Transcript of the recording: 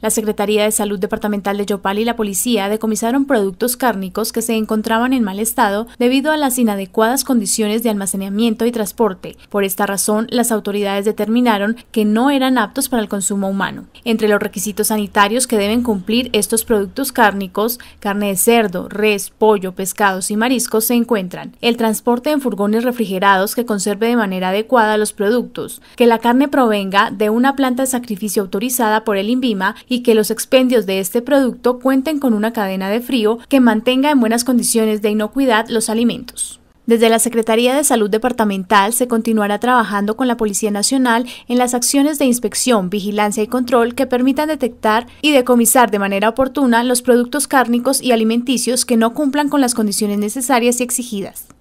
La Secretaría de Salud Departamental de Yopal y la policía decomisaron productos cárnicos que se encontraban en mal estado debido a las inadecuadas condiciones de almacenamiento y transporte. Por esta razón, las autoridades determinaron que no eran aptos para el consumo humano. Entre los requisitos sanitarios que deben cumplir estos productos cárnicos, carne de cerdo, res, pollo, pescados y mariscos se encuentran el transporte en furgones refrigerados que conserve de manera adecuada los productos, que la carne provenga de una planta de sacrificio autorizada por el INVIMA y que los expendios de este producto cuenten con una cadena de frío que mantenga en buenas condiciones de inocuidad los alimentos. Desde la Secretaría de Salud Departamental se continuará trabajando con la Policía Nacional en las acciones de inspección, vigilancia y control que permitan detectar y decomisar de manera oportuna los productos cárnicos y alimenticios que no cumplan con las condiciones necesarias y exigidas.